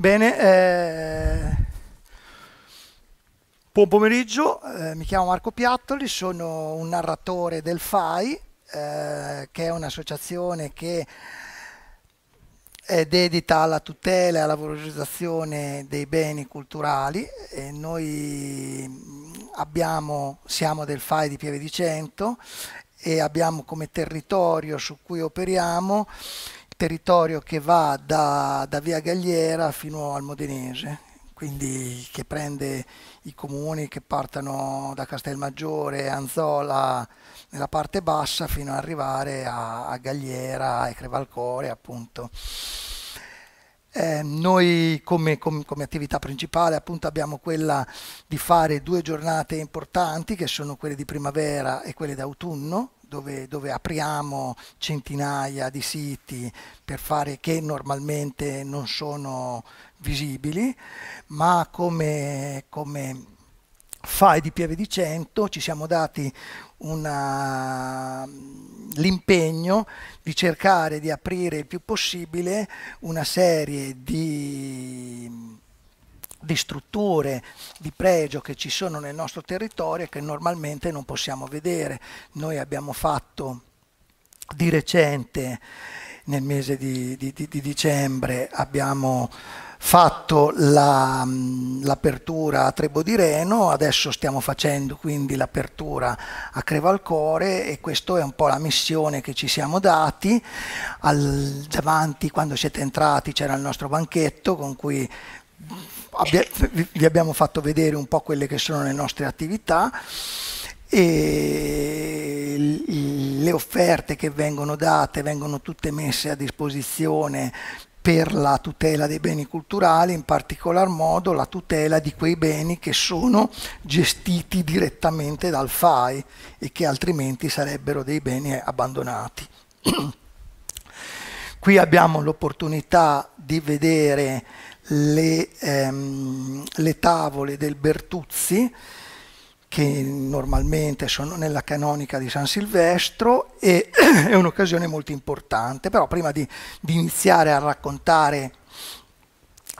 Bene, eh, buon pomeriggio, eh, mi chiamo Marco Piattoli, sono un narratore del FAI, eh, che è un'associazione che è dedita alla tutela e alla valorizzazione dei beni culturali. E noi abbiamo, siamo del FAI di Pieve di Cento e abbiamo come territorio su cui operiamo territorio che va da, da Via Galliera fino al Modenese, quindi che prende i comuni che partono da Castelmaggiore, Anzola, nella parte bassa fino ad arrivare a, a Gagliera e Crevalcore appunto. Eh, noi come, come, come, attività principale appunto abbiamo quella di fare due giornate importanti che sono quelle di primavera e quelle d'autunno dove, dove, apriamo centinaia di siti per fare che normalmente non sono visibili, ma come, come fai di Pieve di Cento ci siamo dati l'impegno di cercare di aprire il più possibile una serie di di strutture di pregio che ci sono nel nostro territorio e che normalmente non possiamo vedere. Noi abbiamo fatto di recente, nel mese di, di, di, di dicembre, abbiamo fatto l'apertura a Trebo di Reno, adesso stiamo facendo quindi l'apertura a Crevalcore e questa è un po' la missione che ci siamo dati. Al, davanti, quando siete entrati, c'era il nostro banchetto con cui vi abbiamo fatto vedere un po' quelle che sono le nostre attività e le offerte che vengono date vengono tutte messe a disposizione per la tutela dei beni culturali, in particolar modo la tutela di quei beni che sono gestiti direttamente dal FAI e che altrimenti sarebbero dei beni abbandonati. Qui abbiamo l'opportunità di vedere le, ehm, le tavole del Bertuzzi, che normalmente sono nella canonica di San Silvestro e è un'occasione molto importante. Però prima di, di, iniziare a raccontare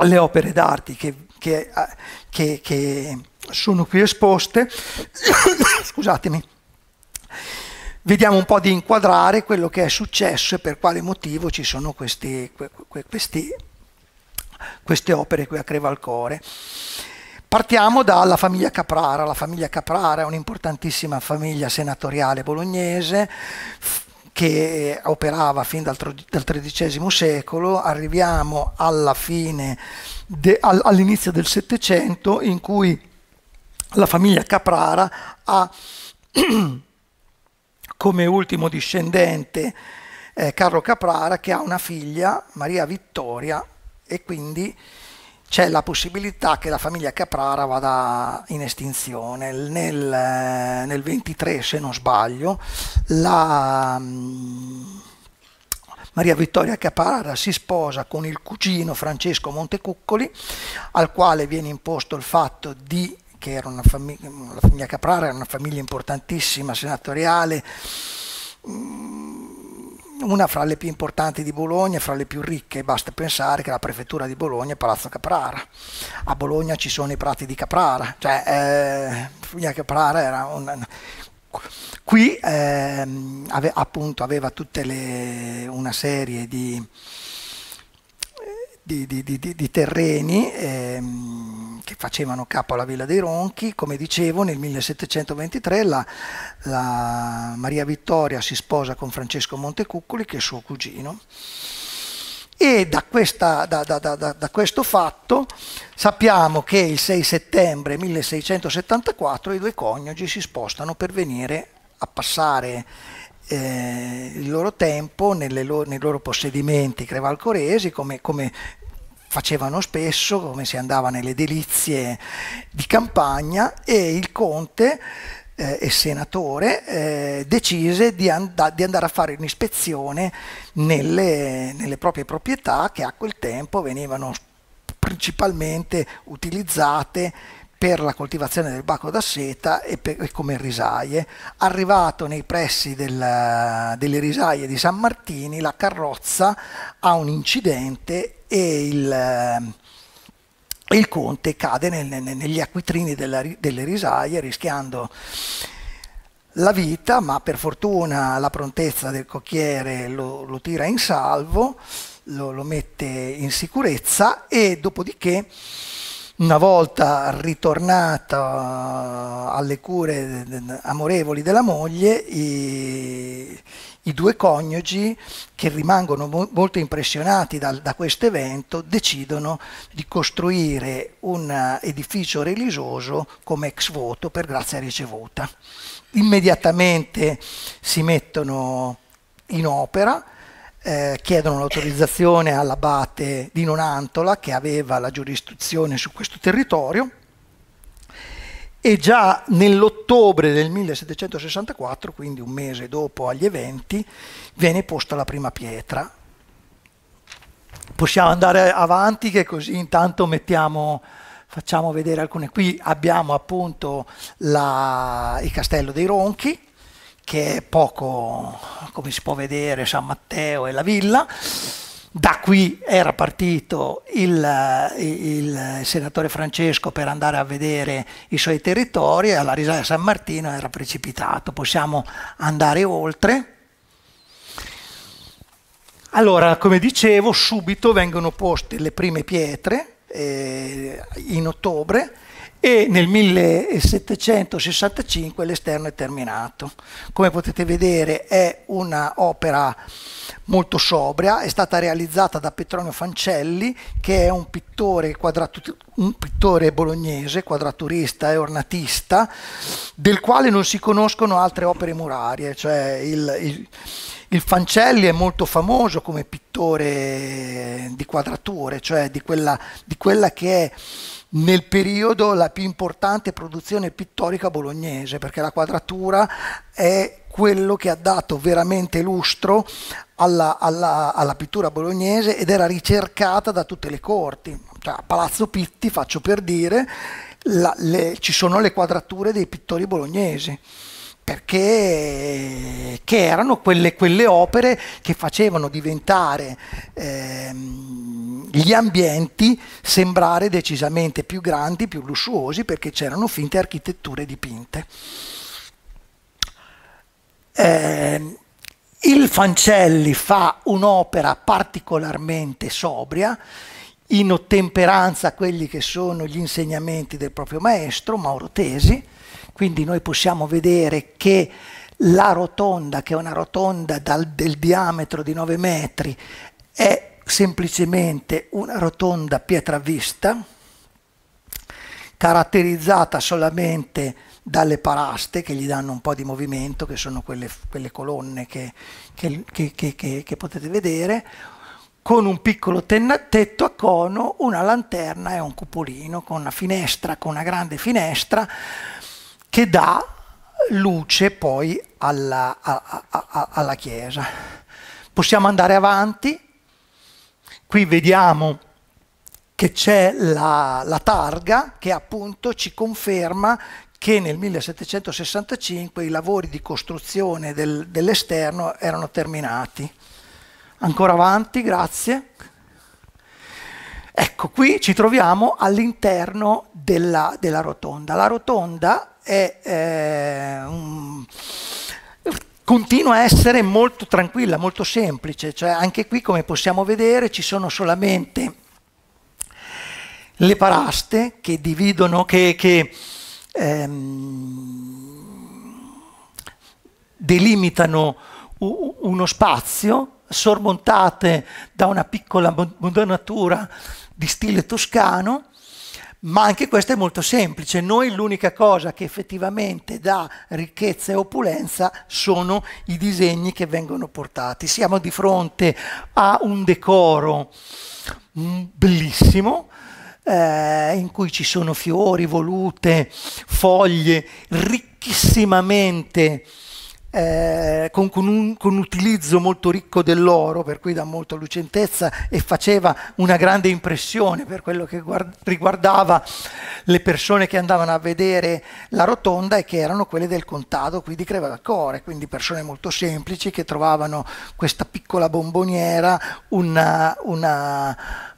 le opere d'arte che, che, che, che sono qui esposte, scusatemi, vediamo un po' di inquadrare quello che è successo e per quale motivo ci sono questi, questi queste opere qui a Crevalcore. Partiamo dalla famiglia Caprara. La famiglia Caprara è un'importantissima famiglia senatoriale bolognese che operava fin dal, XIII secolo. Arriviamo alla fine, all all'inizio del Settecento, in cui la famiglia Caprara ha come ultimo discendente eh, Carlo Caprara che ha una figlia, Maria Vittoria, e quindi c'è la possibilità che la famiglia Caprara vada in estinzione. Nel, nel 23, eh, se non sbaglio, la, mm, Maria Vittoria Caprara si sposa con il cugino Francesco Montecuccoli, al quale viene imposto il fatto di che era una famiglia, la famiglia Caprara era una famiglia importantissima, senatoriale, mh, mm, una fra le più importanti di Bologna, fra le più ricche, basta pensare che la prefettura di Bologna è Palazzo Caprara. A Bologna ci sono i prati di Caprara, cioè eh, Caprara era un... Qui eh, ave, appunto aveva tutta una serie di, di, di, di terreni. Eh, che facevano capo alla Villa dei Ronchi. Come dicevo, nel 1723 la, la Maria Vittoria si sposa con Francesco Montecuccoli, che è suo cugino. E da, questa, da, da, da, questo fatto sappiamo che il 6 settembre 1674 i due coniugi si spostano per venire a passare eh, il loro tempo nelle loro, nei loro possedimenti crevalcoresi come, come facevano spesso, come si andava nelle delizie di campagna e il conte eh, e senatore eh, decise di, and di, andare a fare un'ispezione nelle, nelle proprie proprietà che a quel tempo venivano principalmente utilizzate per la coltivazione del bacco da seta e, per, e come risaie. Arrivato nei pressi del, delle risaie di San Martini, la carrozza ha un incidente e il, eh, il conte cade nel, nel, negli acquitrini della, delle risaie rischiando la vita, ma per fortuna la prontezza del cocchiere lo, lo tira in salvo, lo, lo mette in sicurezza e dopodiché una volta ritornata eh, alle cure amorevoli della moglie, i, i due coniugi, che rimangono mo molto impressionati da, da questo evento, decidono di costruire un edificio religioso come ex voto per grazia ricevuta. Immediatamente si mettono in opera eh, chiedono l'autorizzazione all'abate di Nonantola che aveva la giurisdizione su questo territorio e già nell'ottobre del 1764, quindi un mese dopo agli eventi, viene posta la prima pietra. Possiamo andare avanti che così intanto mettiamo, facciamo vedere alcune. Qui abbiamo appunto la, il castello dei Ronchi, che è poco, come si può vedere, San Matteo e la villa. Da qui era partito il, il, senatore Francesco per andare a vedere i suoi territori e alla risaia San Martino era precipitato. Possiamo andare oltre. Allora, come dicevo, subito vengono poste le prime pietre eh, in ottobre e nel 1765 l'esterno è terminato. Come potete vedere è un'opera molto sobria, è stata realizzata da Petronio Fancelli che è un pittore, un pittore bolognese, quadraturista e ornatista, del quale non si conoscono altre opere murarie, cioè il, il, il Fancelli è molto famoso come pittore di quadrature, cioè di quella, di quella che è nel periodo la più importante produzione pittorica bolognese, perché la quadratura è quello che ha dato veramente lustro alla, alla, alla pittura bolognese ed era ricercata da tutte le corti. Cioè, a Palazzo Pitti, faccio per dire, la, le, ci sono le quadrature dei pittori bolognesi perché erano quelle, quelle, opere che facevano diventare ehm, gli ambienti sembrare decisamente più grandi, più lussuosi, perché c'erano finte architetture dipinte. Eh, il Fancelli fa un'opera particolarmente sobria, in ottemperanza a quelli che sono gli insegnamenti del proprio maestro, Mauro Tesi, quindi noi possiamo vedere che la rotonda, che è una rotonda dal, del diametro di 9 metri, è semplicemente una rotonda pietra vista, caratterizzata solamente dalle paraste che gli danno un po' di movimento, che sono quelle, quelle colonne che, che, che, che, potete vedere, con un piccolo tetto a cono, una lanterna e un cupolino, con una finestra, con una grande finestra, che dà luce poi alla, a, a, alla Chiesa. Possiamo andare avanti, qui vediamo che c'è la, la targa che appunto ci conferma che nel 1765 i lavori di costruzione del, dell'esterno erano terminati. Ancora avanti, grazie. Ecco, qui ci troviamo all'interno della, della rotonda. La rotonda è, è eh, un, continua a essere molto tranquilla, molto semplice. Cioè anche qui, come possiamo vedere, ci sono solamente le paraste che dividono, che, che ehm, delimitano uno spazio sormontate da una piccola modanatura di stile toscano ma anche questo è molto semplice, noi l'unica cosa che effettivamente dà ricchezza e opulenza sono i disegni che vengono portati. Siamo di fronte a un decoro mm, bellissimo, eh, in cui ci sono fiori, volute, foglie, ricchissimamente eh, con, con, un, con, un, utilizzo molto ricco dell'oro, per cui dà molta lucentezza e faceva una grande impressione per quello che riguardava le persone che andavano a vedere la rotonda e che erano quelle del contado qui di Crevalcore, quindi persone molto semplici che trovavano questa piccola bomboniera, una, una eh,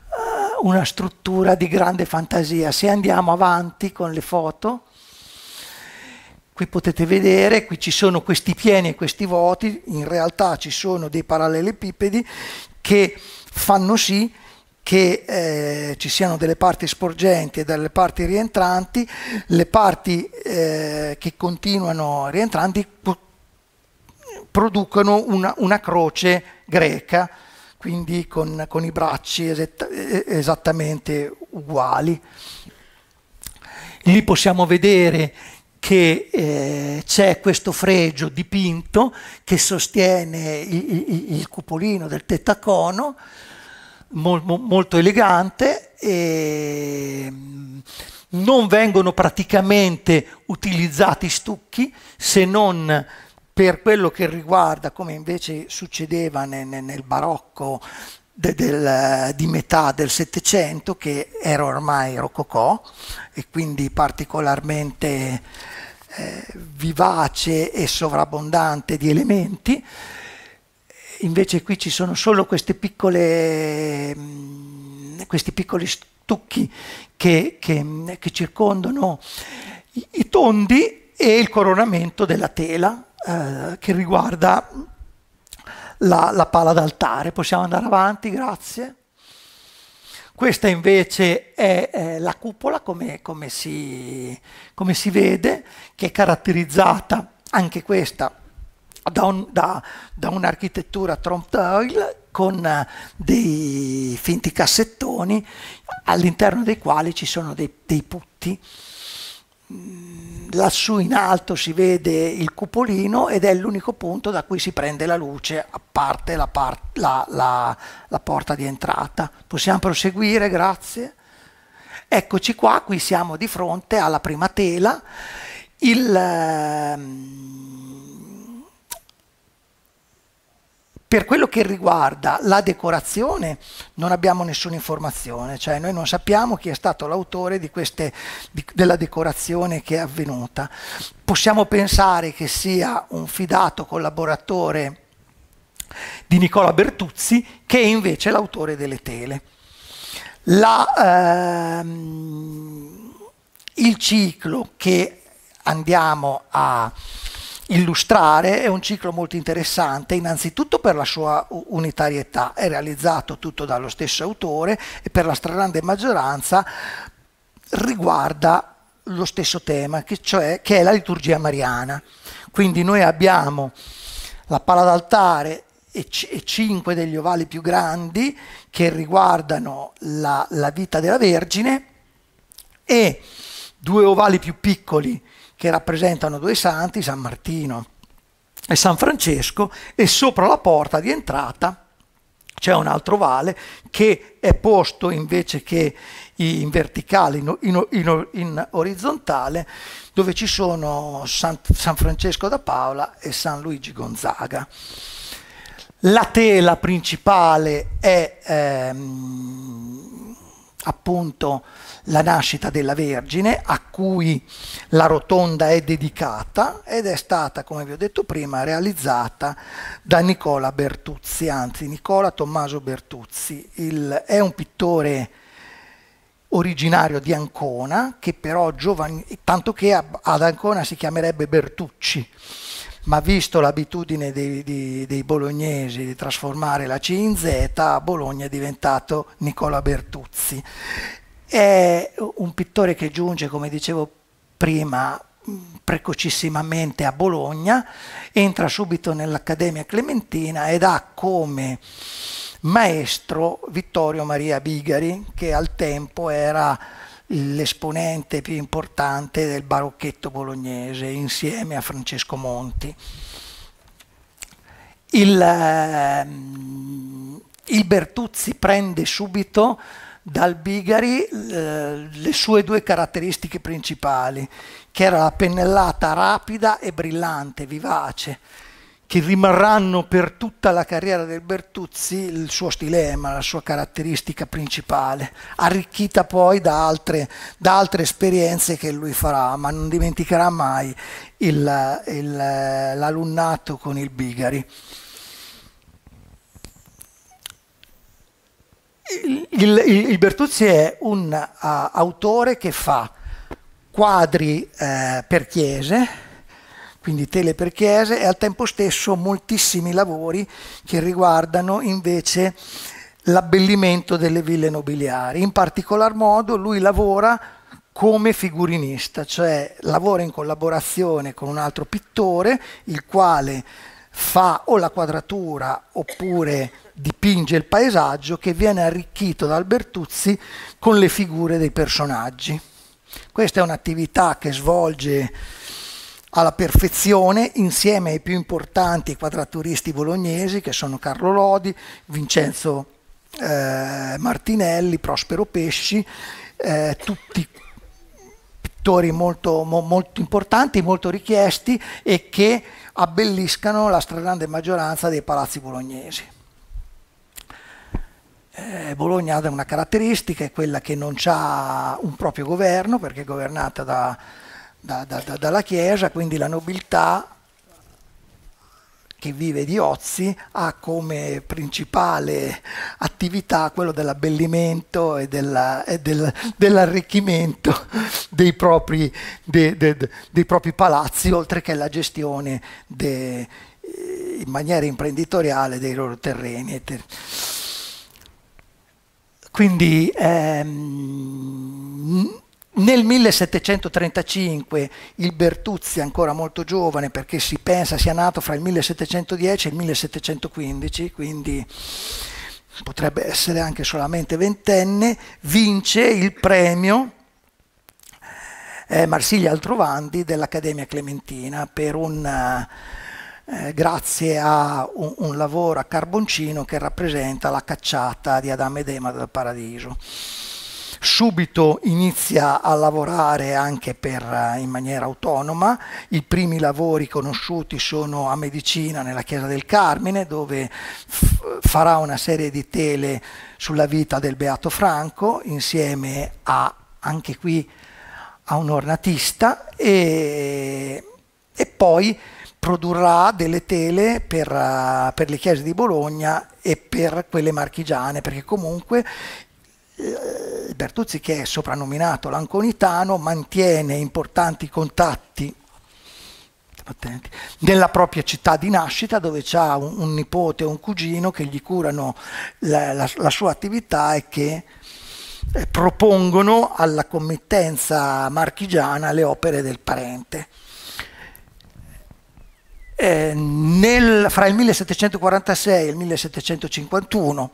una struttura di grande fantasia. Se andiamo avanti con le foto, Qui potete vedere, qui ci sono questi pieni e questi vuoti, in realtà ci sono dei parallelepipedi che fanno sì che eh, ci siano delle parti sporgenti e delle parti rientranti, le parti eh, che continuano rientranti producono una, una, croce greca, quindi con, con i bracci esetta, eh, esattamente uguali. Lì possiamo vedere che eh, c'è questo fregio dipinto che sostiene il, il, il cupolino del tettacono, mol, mol, molto elegante, e mm, non vengono praticamente utilizzati stucchi se non per quello che riguarda, come invece succedeva nel, nel barocco de, del, eh, di metà del Settecento che era ormai rococò e quindi particolarmente eh, vivace e sovrabbondante di elementi. Invece qui ci sono solo piccole, mm, questi piccoli stucchi che, che, mm, che circondano i, i tondi e il coronamento della tela eh, che riguarda la, la pala d'altare. Possiamo andare avanti, grazie. Questa invece è eh, la cupola, come, come, si, come, si, vede, che è caratterizzata anche questa da, un'architettura da, da un trompe-l'oeil con eh, dei finti cassettoni all'interno dei quali ci sono dei, dei putti. Mm lassù in alto si vede il cupolino ed è l'unico punto da cui si prende la luce a parte la, par la, la, la porta di entrata. Possiamo proseguire, grazie. Eccoci qua, qui siamo di fronte alla prima tela. Il, ehm, Per quello che riguarda la decorazione non abbiamo nessuna informazione, cioè noi non sappiamo chi è stato l'autore della decorazione che è avvenuta. Possiamo pensare che sia un fidato collaboratore di Nicola Bertuzzi che è invece l'autore delle tele. La, ehm, il ciclo che andiamo a illustrare è un ciclo molto interessante, innanzitutto per la sua unitarietà, è realizzato tutto dallo stesso autore e per la stragrande maggioranza riguarda lo stesso tema, che, cioè, che è la liturgia mariana. Quindi noi abbiamo la pala d'altare e, cinque degli ovali più grandi che riguardano la, la vita della Vergine e due ovali più piccoli che rappresentano due santi, San Martino e San Francesco, e sopra la porta di entrata c'è un altro vale che è posto invece che in verticale, in, in, in orizzontale, dove ci sono San, San Francesco da Paola e San Luigi Gonzaga. La tela principale è ehm, appunto la nascita della Vergine a cui la rotonda è dedicata ed è stata, come vi ho detto prima, realizzata da Nicola Bertuzzi, anzi Nicola Tommaso Bertuzzi. Il, è un pittore originario di Ancona, che però giovane, tanto che ad Ancona si chiamerebbe Bertucci ma visto l'abitudine dei, dei, dei, bolognesi di trasformare la C in Z, a Bologna è diventato Nicola Bertuzzi. È un pittore che giunge, come dicevo prima, precocissimamente a Bologna, entra subito nell'Accademia Clementina ed ha come maestro Vittorio Maria Bigari, che al tempo era l'esponente più importante del barocchetto bolognese insieme a Francesco Monti. Il, ehm, il Bertuzzi prende subito dal Bigari eh, le sue due caratteristiche principali, che era la pennellata rapida e brillante, vivace, che rimarranno per tutta la carriera del Bertuzzi il suo stilema, la sua caratteristica principale, arricchita poi da altre, da altre esperienze che lui farà, ma non dimenticherà mai l'alunnato con il Bigari. Il, il, il Bertuzzi è un uh, autore che fa quadri uh, per chiese, quindi tele per chiese, e al tempo stesso moltissimi lavori che riguardano invece l'abbellimento delle ville nobiliari. In particolar modo lui lavora come figurinista, cioè lavora in collaborazione con un altro pittore, il quale fa o la quadratura oppure dipinge il paesaggio che viene arricchito da Albertuzzi con le figure dei personaggi. Questa è un'attività che svolge alla perfezione insieme ai più importanti quadraturisti bolognesi che sono Carlo Lodi, Vincenzo eh, Martinelli, Prospero Pesci, eh, tutti pittori molto, mo, molto, importanti, molto richiesti e che abbelliscano la stragrande maggioranza dei palazzi bolognesi. Eh, Bologna ha una caratteristica, è quella che non ha un proprio governo perché è governata da da, da, da, dalla Chiesa, quindi la nobiltà che vive di ozi ha come principale attività quello dell'abbellimento e, della, e del, dell'arricchimento dei propri, de, de, dei propri, palazzi, oltre che la gestione de, eh, in maniera imprenditoriale dei loro terreni. Quindi ehm, nel 1735 il Bertuzzi, ancora molto giovane, perché si pensa sia nato fra il 1710 e il 1715, quindi potrebbe essere anche solamente ventenne, vince il premio eh, Marsiglia Altrovandi dell'Accademia Clementina per un... Eh, grazie a un, un, lavoro a carboncino che rappresenta la cacciata di Adamo ed Ema dal paradiso subito inizia a lavorare anche per, eh, in maniera autonoma, i primi lavori conosciuti sono a Medicina nella Chiesa del Carmine dove farà una serie di tele sulla vita del Beato Franco insieme a, anche qui a un ornatista e, e poi produrrà delle tele per, eh, per le chiese di Bologna e per quelle marchigiane perché comunque eh, Bertuzzi che è soprannominato l'anconitano mantiene importanti contatti nella propria città di nascita dove ha un, un, nipote o un cugino che gli curano la, la, la sua attività e che eh, propongono alla committenza marchigiana le opere del parente. Eh, nel, fra il 1746 e il 1751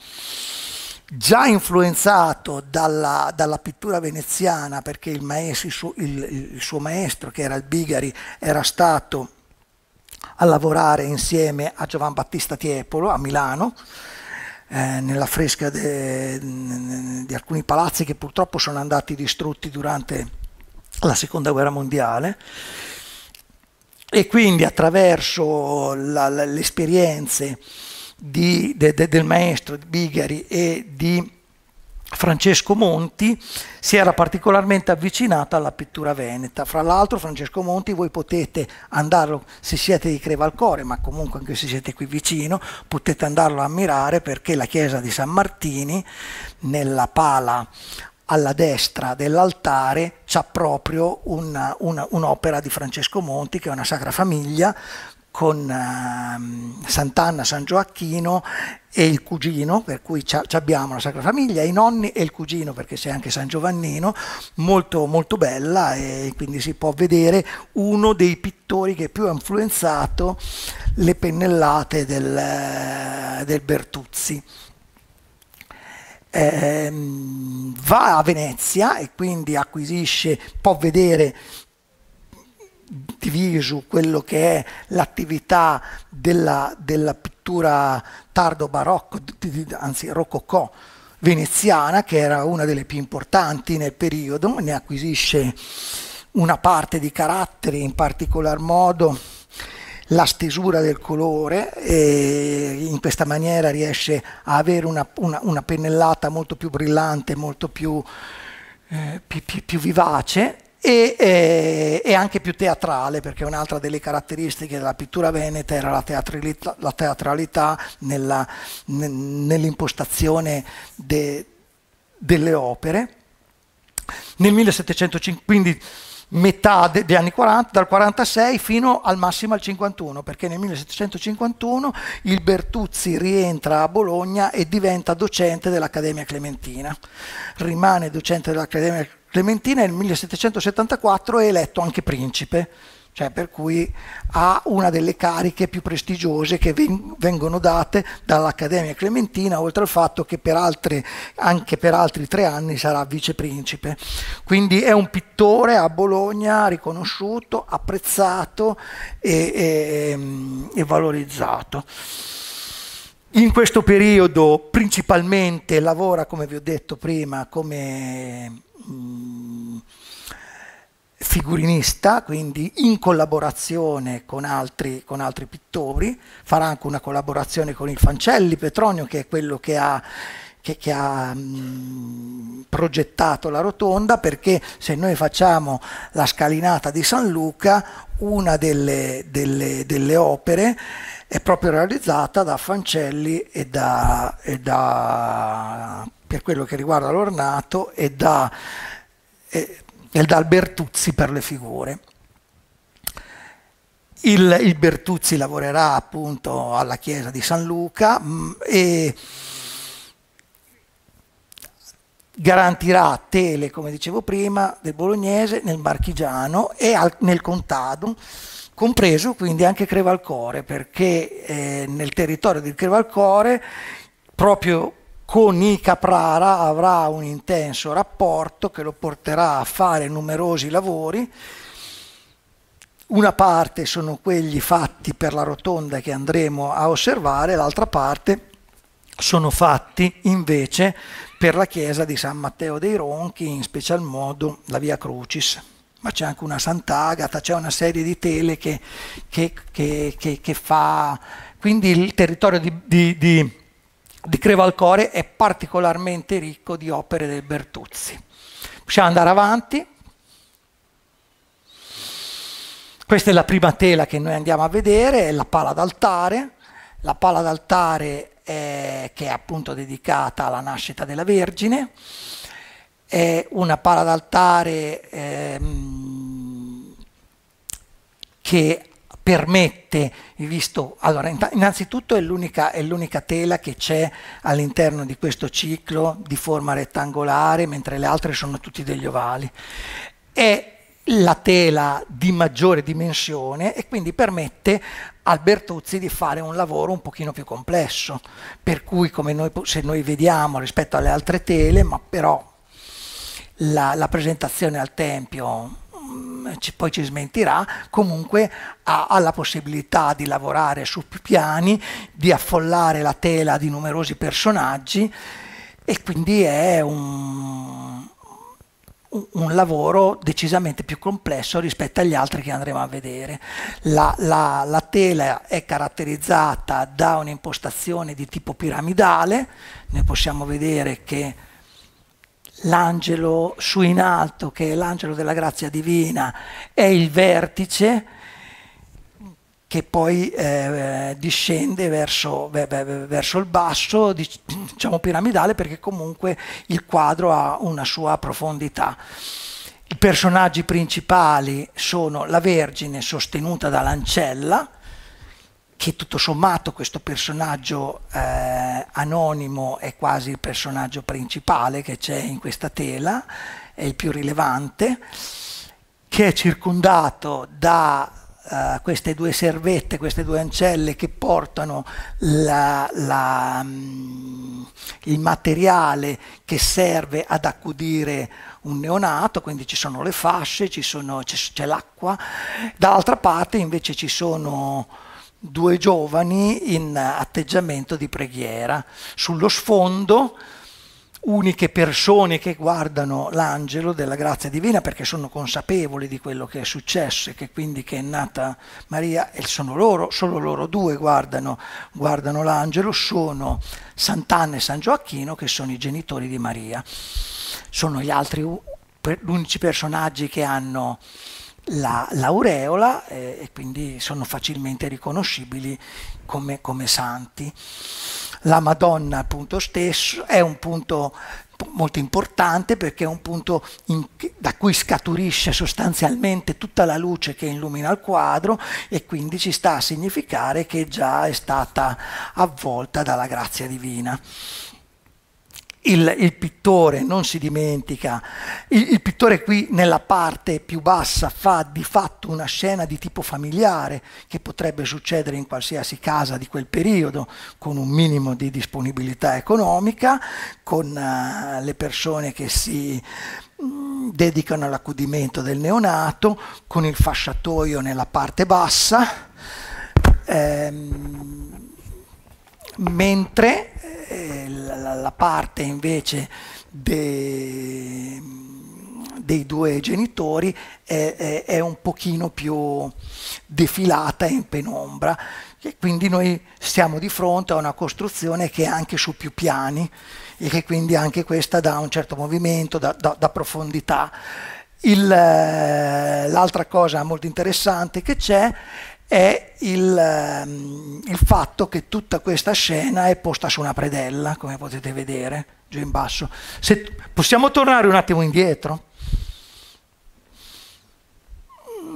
già influenzato dalla, dalla, pittura veneziana perché il, maestro, il, suo, il, il, suo, maestro che era il Bigari era stato a lavorare insieme a Giovan Battista Tiepolo a Milano eh, nella fresca di alcuni palazzi che purtroppo sono andati distrutti durante la seconda guerra mondiale e quindi attraverso la, la, le esperienze di, de, de, del maestro Bigari e di Francesco Monti si era particolarmente avvicinata alla pittura veneta. Fra l'altro Francesco Monti voi potete andarlo, se siete di Crevalcore, ma comunque anche se siete qui vicino, potete andarlo a ammirare perché la chiesa di San Martini, nella pala alla destra dell'altare c'è proprio un'opera di Francesco Monti, che è una Sacra Famiglia, con ehm, Sant'Anna San Gioacchino e il cugino, per cui abbiamo la Sacra Famiglia, i nonni e il cugino, perché c'è anche San Giovannino, molto, molto bella e quindi si può vedere uno dei pittori che più ha influenzato le pennellate del, del Bertuzzi. Ehm, va a Venezia e quindi acquisisce, può vedere diviso quello che è l'attività della, della pittura tardo barocco, anzi rococò veneziana, che era una delle più importanti nel periodo, ne acquisisce una parte di caratteri, in particolar modo la stesura del colore e in questa maniera riesce a avere una, una, una pennellata molto più brillante, molto più, eh, più, più, più vivace e, eh, e, anche più teatrale, perché un'altra delle caratteristiche della pittura veneta era la teatralità, la teatralità nella, nell'impostazione de, delle opere. Nel 1750, quindi metà degli anni 40, dal 46 fino al massimo al 51, perché nel 1751 il Bertuzzi rientra a Bologna e diventa docente dell'Accademia Clementina. Rimane docente dell'Accademia Clementina Clementina nel 1774 è eletto anche principe, cioè per cui ha una delle cariche più prestigiose che vengono date dall'Accademia Clementina, oltre al fatto che per altri, anche per altri tre anni sarà viceprincipe. Quindi è un pittore a Bologna riconosciuto, apprezzato e, e, e valorizzato. In questo periodo principalmente lavora, come vi ho detto prima, come Mm, figurinista, quindi in collaborazione con altri, con altri, pittori, farà anche una collaborazione con il Fancelli Petronio, che è quello che ha, che, che ha mh, mm, progettato la rotonda, perché se noi facciamo la scalinata di San Luca, una delle, delle, delle opere è proprio realizzata da Fancelli e da, e da per quello che riguarda l'ornato e da, e, e da Bertuzzi per le figure. Il, il, Bertuzzi lavorerà appunto alla chiesa di San Luca mh, mm, e garantirà tele, come dicevo prima, del bolognese nel marchigiano e al, nel contado, compreso quindi anche Crevalcore, perché eh, nel territorio di Crevalcore proprio con i Caprara avrà un intenso rapporto che lo porterà a fare numerosi lavori. Una parte sono quelli fatti per la rotonda che andremo a osservare, l'altra parte sono fatti invece per la chiesa di San Matteo dei Ronchi, in special modo la via Crucis. Ma c'è anche una Sant'Agata, c'è una serie di tele che, che, che, che, fa... Quindi il territorio di, di, di di Crevalcore è particolarmente ricco di opere del Bertuzzi. Possiamo andare avanti. Questa è la prima tela che noi andiamo a vedere, è la pala d'altare. La pala d'altare che è appunto dedicata alla nascita della Vergine, è una pala d'altare ehm, che permette, visto, allora innanzitutto è l'unica, tela che c'è all'interno di questo ciclo di forma rettangolare, mentre le altre sono tutti degli ovali. È la tela di maggiore dimensione e quindi permette al Bertuzzi di fare un lavoro un pochino più complesso, per cui come noi, se noi vediamo rispetto alle altre tele, ma però la, la presentazione al Tempio Mm, poi ci smentirà, comunque ha, ha, la possibilità di lavorare su più piani, di affollare la tela di numerosi personaggi e quindi è un, un lavoro decisamente più complesso rispetto agli altri che andremo a vedere. La, la, la tela è caratterizzata da un'impostazione di tipo piramidale, ne possiamo vedere che l'angelo su in alto, che è l'angelo della grazia divina, è il vertice che poi eh, discende verso, verso, il basso, diciamo piramidale, perché comunque il quadro ha una sua profondità. I personaggi principali sono la Vergine sostenuta dall'ancella, che tutto sommato questo personaggio eh, anonimo è quasi il personaggio principale che c'è in questa tela, è il più rilevante, che è circondato da eh, queste due servette, queste due ancelle che portano la, la, mm, il materiale che serve ad accudire un neonato, quindi ci sono le fasce, c'è l'acqua, dall'altra parte invece ci sono due giovani in atteggiamento di preghiera. Sullo sfondo uniche persone che guardano l'angelo della grazia divina perché sono consapevoli di quello che è successo e che quindi che è nata Maria e sono loro, solo loro due guardano, guardano l'angelo, sono Sant'Anna e San Gioacchino che sono i genitori di Maria. Sono gli altri 11 personaggi che hanno l'aureola eh, e quindi sono facilmente riconoscibili come, come santi. La Madonna appunto stesso è un punto molto importante perché è un punto in, da cui scaturisce sostanzialmente tutta la luce che illumina il quadro e quindi ci sta a significare che già è stata avvolta dalla grazia divina il, il, pittore non si dimentica, il, il, pittore qui nella parte più bassa fa di fatto una scena di tipo familiare che potrebbe succedere in qualsiasi casa di quel periodo con un minimo di disponibilità economica, con uh, le persone che si mm, dedicano all'accudimento del neonato, con il fasciatoio nella parte bassa, ehm, mentre eh, la, la, parte invece de, dei due genitori è, è, è, un pochino più defilata in penombra e quindi noi siamo di fronte a una costruzione che è anche su più piani e che quindi anche questa dà un certo movimento, da, dà, dà profondità. Eh, l'altra cosa molto interessante che c'è è il, ehm, il, fatto che tutta questa scena è posta su una predella, come potete vedere, giù in basso. Se, possiamo tornare un attimo indietro?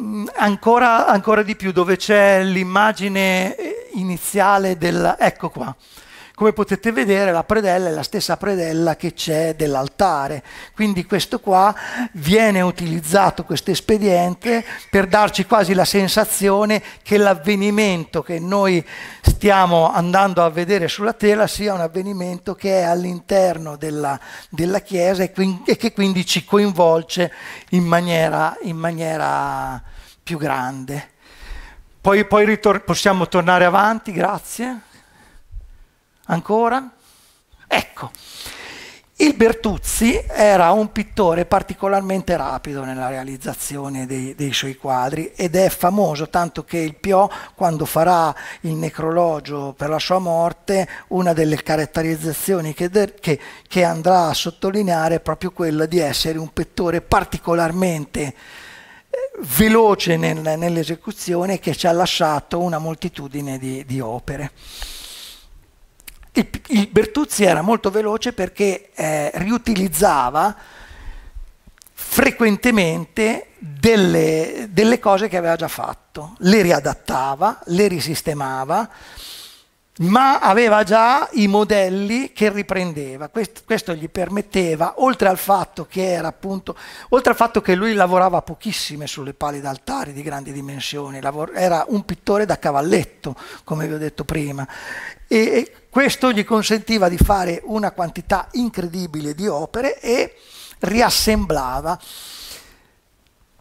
Mm, ancora, ancora di più, dove c'è l'immagine eh, iniziale del... Ecco qua. Come potete vedere la predella è la stessa predella che c'è dell'altare, quindi questo qua viene utilizzato, questo espediente, per darci quasi la sensazione che l'avvenimento che noi stiamo andando a vedere sulla tela sia un avvenimento che è all'interno della, della Chiesa e, quindi, e, che quindi ci coinvolge in maniera, in maniera più grande. Poi, poi possiamo tornare avanti, grazie. Ancora? Ecco, il Bertuzzi era un pittore particolarmente rapido nella realizzazione dei, dei, suoi quadri ed è famoso tanto che il Pio quando farà il necrologio per la sua morte una delle caratterizzazioni che, che, che andrà a sottolineare è proprio quella di essere un pittore particolarmente eh, veloce nel, nell'esecuzione che ci ha lasciato una moltitudine di, di opere. Il, il Bertuzzi era molto veloce perché eh, riutilizzava frequentemente delle, delle cose che aveva già fatto, le riadattava, le risistemava, ma aveva già i modelli che riprendeva. Questo, questo, gli permetteva, oltre al fatto che era appunto, oltre al fatto che lui lavorava pochissime sulle pali d'altari di grandi dimensioni, era un pittore da cavalletto, come vi ho detto prima, e, questo gli consentiva di fare una quantità incredibile di opere e riassemblava.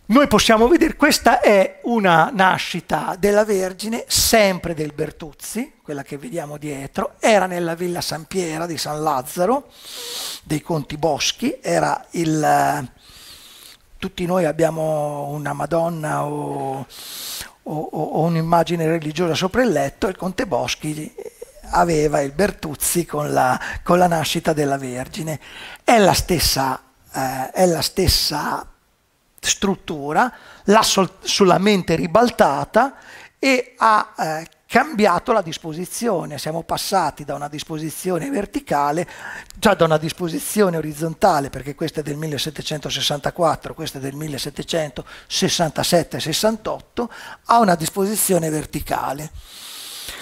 Noi possiamo vedere, questa è una nascita della Vergine, sempre del Bertuzzi, quella che vediamo dietro, era nella Villa San Piera di San Lazzaro, dei Conti Boschi, era il... tutti noi abbiamo una Madonna o, o, o un'immagine religiosa sopra il letto, il Conte Boschi aveva il Bertuzzi con la, con la nascita della Vergine. È la stessa, eh, è la stessa struttura, l'ha solamente ribaltata e ha eh, cambiato la disposizione, siamo passati da una disposizione verticale, già da una disposizione orizzontale, perché questa è del 1764, questa è del 1767-68, a una disposizione verticale.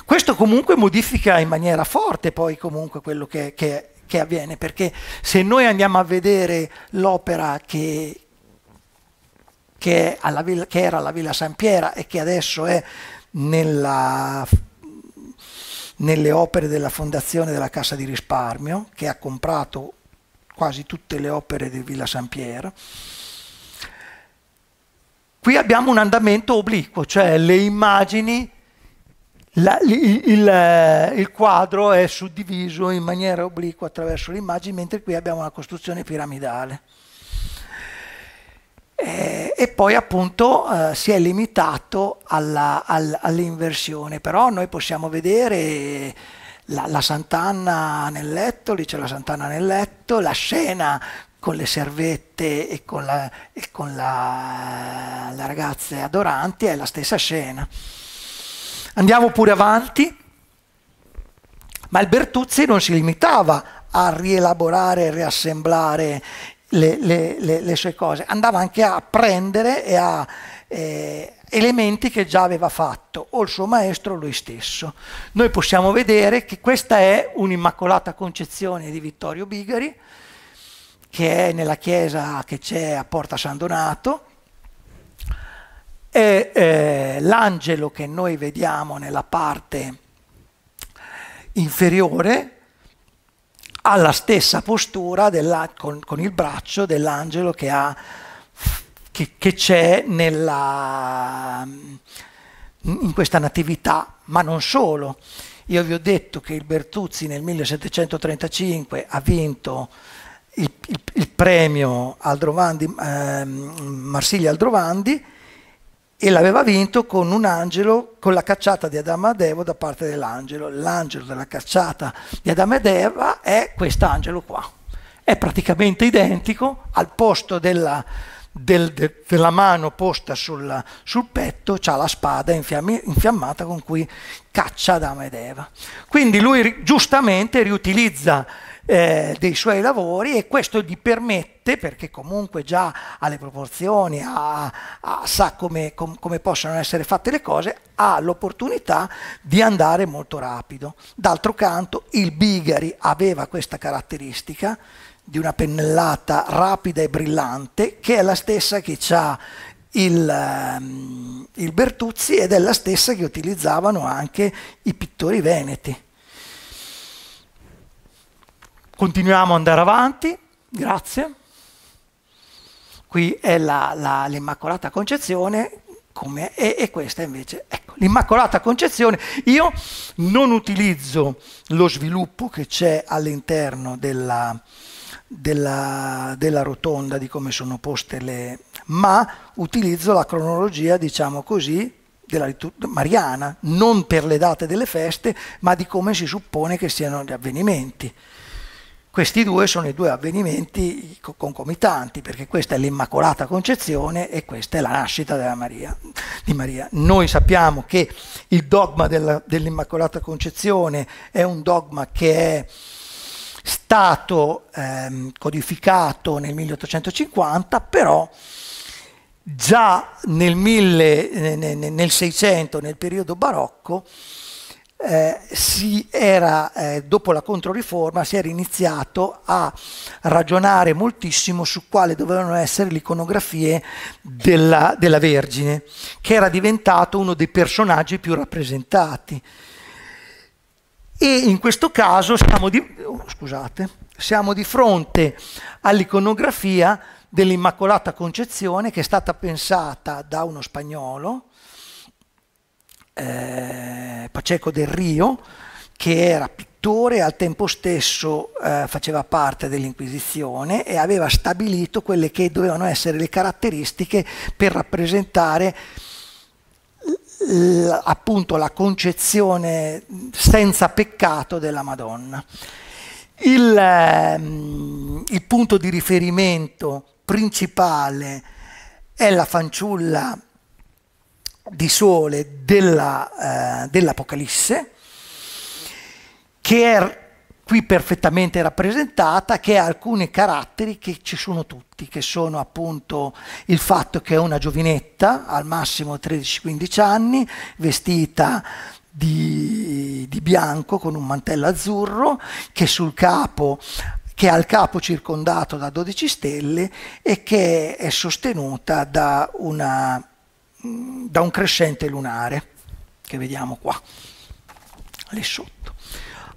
Questo comunque modifica in maniera forte poi comunque quello che, che, che avviene, perché se noi andiamo a vedere l'opera che, che, villa, che, era alla Villa San Piera e che adesso è nella, nelle opere della Fondazione della Cassa di Risparmio, che ha comprato quasi tutte le opere di Villa San Piera. Qui abbiamo un andamento obliquo, cioè le immagini la, il, il, eh, il, quadro è suddiviso in maniera obliqua attraverso le immagini, mentre qui abbiamo una costruzione piramidale. Eh, e poi appunto eh, si è limitato all'inversione, all, all però noi possiamo vedere la, la Sant'Anna nel letto, lì c'è la Sant'Anna nel letto, la scena con le servette e con, la, e con la, la ragazza adoranti è la stessa scena. Andiamo pure avanti. Ma il Bertuzzi non si limitava a rielaborare e riassemblare le, le, le, le, sue cose, andava anche a prendere e a eh, elementi che già aveva fatto o il suo maestro o lui stesso. Noi possiamo vedere che questa è un'immacolata concezione di Vittorio Bigari, che è nella chiesa che c'è a Porta San Donato, e eh, l'angelo che noi vediamo nella parte inferiore ha la stessa postura della, con, con, il braccio dell'angelo che, ha, che, che c'è nella, in questa natività, ma non solo. Io vi ho detto che il Bertuzzi nel 1735 ha vinto il, il, il premio Aldrovandi, eh, Marsiglia Aldrovandi e l'aveva vinto con un angelo, con la cacciata di Adamo ed Eva da parte dell'angelo. L'angelo della cacciata di Adamo ed Eva è quest'angelo qua. È praticamente identico al posto della, del, de, della mano posta sul, sul petto, ha la spada infiammi, infiammata con cui caccia Adamo ed Eva. Quindi lui giustamente riutilizza eh, dei suoi lavori e questo gli permette, perché comunque già ha le proporzioni, ha, ha, sa come, com, come possono essere fatte le cose, ha l'opportunità di andare molto rapido. D'altro canto il Bigari aveva questa caratteristica di una pennellata rapida e brillante che è la stessa che ha il, ehm, il Bertuzzi ed è la stessa che utilizzavano anche i pittori veneti. Continuiamo ad andare avanti, grazie. Qui è l'Immacolata Concezione come è, e questa invece, ecco, l'Immacolata Concezione. Io non utilizzo lo sviluppo che c'è all'interno della, della, della, rotonda di come sono poste le... ma utilizzo la cronologia, diciamo così, della mariana, non per le date delle feste, ma di come si suppone che siano gli avvenimenti. Questi due sono i due avvenimenti concomitanti, perché questa è l'Immacolata Concezione e questa è la nascita Maria, di Maria. Noi sappiamo che il dogma dell'Immacolata Concezione è un dogma che è stato ehm, codificato nel 1850, però già nel, 1600, nel, nel, nel periodo barocco, eh, si era, eh, dopo la Controriforma si era iniziato a ragionare moltissimo su quale dovevano essere le iconografie della, della Vergine, che era diventato uno dei personaggi più rappresentati. E in questo caso siamo di, oh, scusate, siamo di fronte all'iconografia dell'Immacolata Concezione che è stata pensata da uno spagnolo, eh, Paceco del Rio, che era pittore e al tempo stesso eh, faceva parte dell'Inquisizione e aveva stabilito quelle che dovevano essere le caratteristiche per rappresentare appunto la concezione senza peccato della Madonna. Il, ehm, il punto di riferimento principale è la fanciulla di sole della, eh, dell'Apocalisse, che è qui perfettamente rappresentata, che ha alcuni caratteri che ci sono tutti, che sono appunto il fatto che è una giovinetta, al massimo 13-15 anni, vestita di, di, bianco con un mantello azzurro, che sul capo che ha il capo circondato da 12 stelle e che è sostenuta da una da un crescente lunare, che vediamo qua, lì sotto.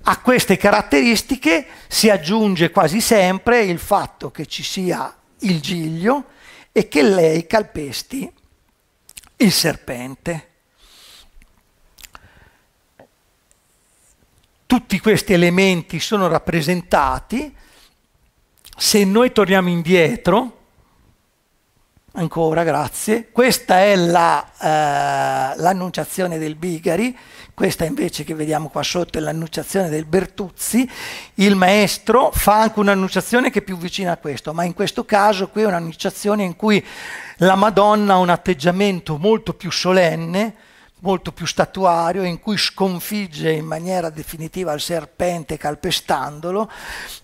A queste caratteristiche si aggiunge quasi sempre il fatto che ci sia il giglio e che lei calpesti il serpente. Tutti questi elementi sono rappresentati. Se noi torniamo indietro, ancora grazie. Questa è l'annunciazione la, eh, del Bigari, questa invece che vediamo qua sotto è l'annunciazione del Bertuzzi. Il maestro fa anche un'annunciazione che è più vicina a questo, ma in questo caso qui è un'annunciazione in cui la Madonna ha un atteggiamento molto più solenne, molto più statuario in cui sconfigge in maniera definitiva il serpente calpestandolo,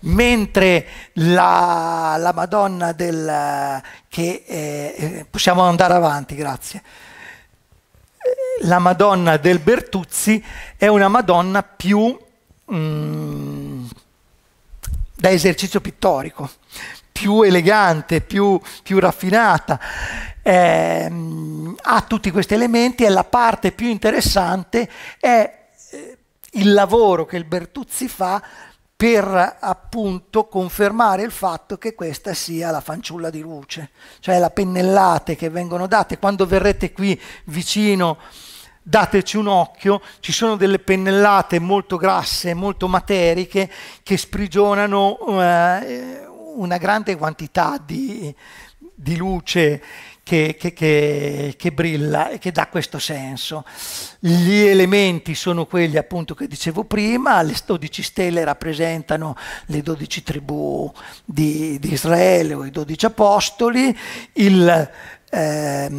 mentre la, la Madonna del... che eh, eh possiamo andare avanti, grazie. Eh, la Madonna del Bertuzzi è una Madonna più mh, mm, da esercizio pittorico, più elegante, più, più raffinata eh, ha tutti questi elementi e la parte più interessante è eh, il lavoro che il Bertuzzi fa per appunto confermare il fatto che questa sia la fanciulla di luce, cioè la pennellate che vengono date. Quando verrete qui vicino dateci un occhio, ci sono delle pennellate molto grasse, molto materiche, che sprigionano eh, una grande quantità di, di luce che, che, che, che brilla e che dà questo senso. Gli elementi sono quelli appunto che dicevo prima, le 12 stelle rappresentano le 12 tribù di, di Israele o i 12 apostoli, il, ehm,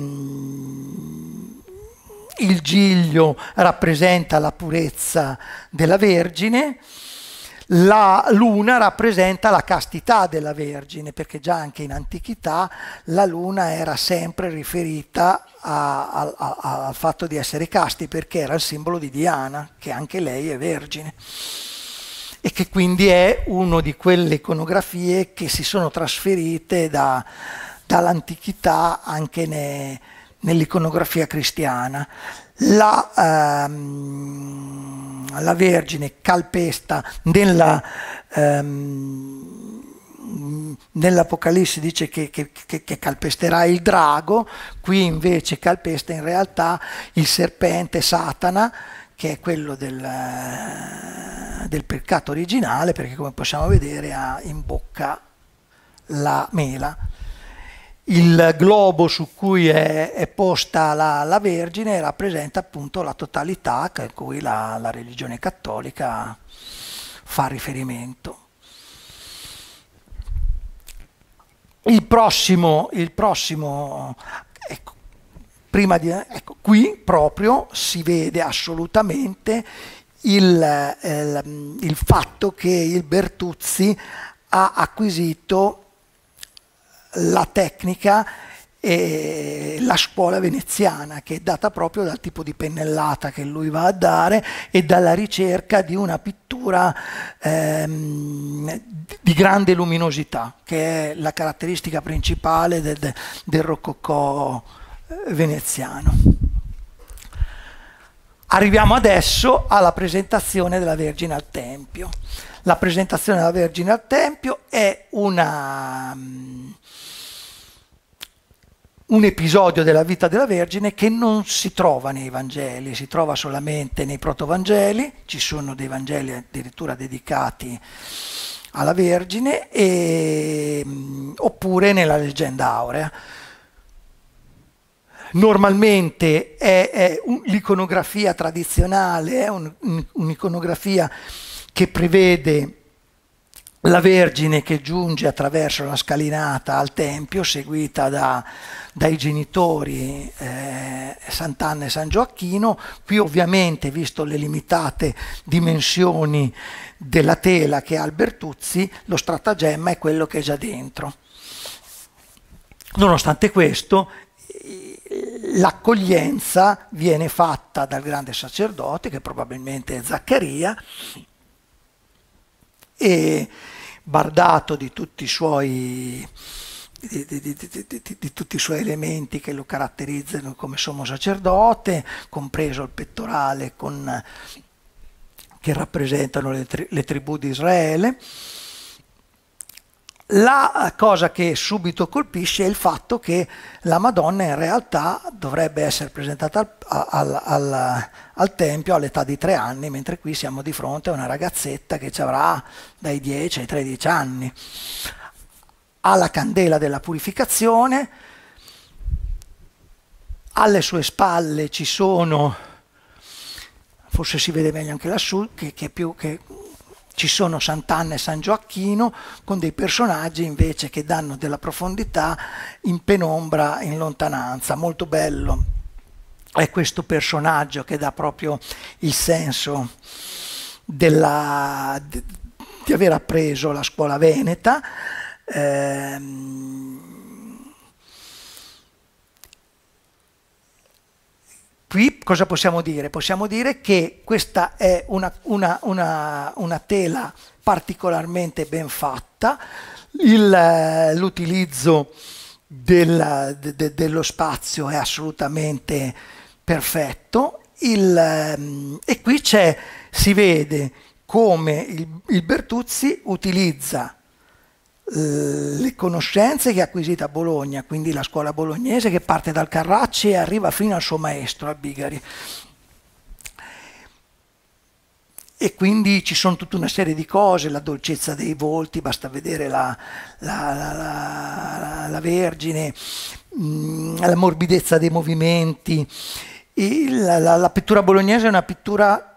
il giglio rappresenta la purezza della Vergine, la luna rappresenta la castità della Vergine, perché già anche in antichità la luna era sempre riferita a, a, a, al fatto di essere casti, perché era il simbolo di Diana, che anche lei è vergine e che quindi è una di quelle iconografie che si sono trasferite da, dall'antichità anche ne, nell'iconografia cristiana la, ehm, la Vergine calpesta nella, ehm, nell'Apocalisse dice che, che, che, calpesterà il drago, qui invece calpesta in realtà il serpente Satana che è quello del, del peccato originale perché come possiamo vedere ha in bocca la mela il globo su cui è, è posta la, la, Vergine rappresenta appunto la totalità a cui la, la religione cattolica fa riferimento. Il prossimo, il prossimo ecco, di, ecco, qui proprio si vede assolutamente il, eh, il, il fatto che il Bertuzzi ha acquisito la tecnica e la scuola veneziana che è data proprio dal tipo di pennellata che lui va a dare e dalla ricerca di una pittura ehm, di grande luminosità che è la caratteristica principale del, del rococò eh, veneziano. Arriviamo adesso alla presentazione della Vergine al Tempio la presentazione della Vergine al Tempio è una, mm, un episodio della vita della Vergine che non si trova nei Vangeli, si trova solamente nei protovangeli, ci sono dei Vangeli addirittura dedicati alla Vergine, e, mm, oppure nella leggenda aurea normalmente è, è l'iconografia tradizionale, è un'iconografia un che prevede la Vergine che giunge attraverso la scalinata al Tempio, seguita da, dai genitori eh, Sant'Anna e San Gioacchino. Qui ovviamente, visto le limitate dimensioni della tela che ha Albertuzzi, lo stratagemma è quello che è già dentro. Nonostante questo, l'accoglienza viene fatta dal grande sacerdote, che probabilmente è Zaccaria, e bardato di tutti i suoi, di, di, di, di tutti i suoi elementi che lo caratterizzano come sommo sacerdote, compreso il pettorale con, che rappresentano le, tri, le tribù di Israele. La cosa che subito colpisce è il fatto che la Madonna in realtà dovrebbe essere presentata al, al, al, al Tempio all'età di tre anni, mentre qui siamo di fronte a una ragazzetta che ci avrà dai 10 ai 13 anni. Ha la candela della purificazione, alle sue spalle ci sono, forse si vede meglio anche lassù, che, che, più, che ci sono Sant'Anna e San Gioacchino con dei personaggi invece che danno della profondità in penombra, in lontananza, molto bello. È questo personaggio che dà proprio il senso della, di aver appreso la scuola veneta. Ehm, Qui cosa possiamo dire? Possiamo dire che questa è una, una, una, una tela particolarmente ben fatta, eh, l'utilizzo del, de, dello spazio è assolutamente perfetto il, ehm, e qui si vede come il, il Bertuzzi utilizza eh, le conoscenze che ha acquisito a Bologna, quindi la scuola bolognese che parte dal Carracci e arriva fino al suo maestro, a Bigari. E quindi ci sono tutta una serie di cose, la dolcezza dei volti, basta vedere la, la, la, la Vergine, mm, la morbidezza dei movimenti. La, la, la, pittura bolognese è una pittura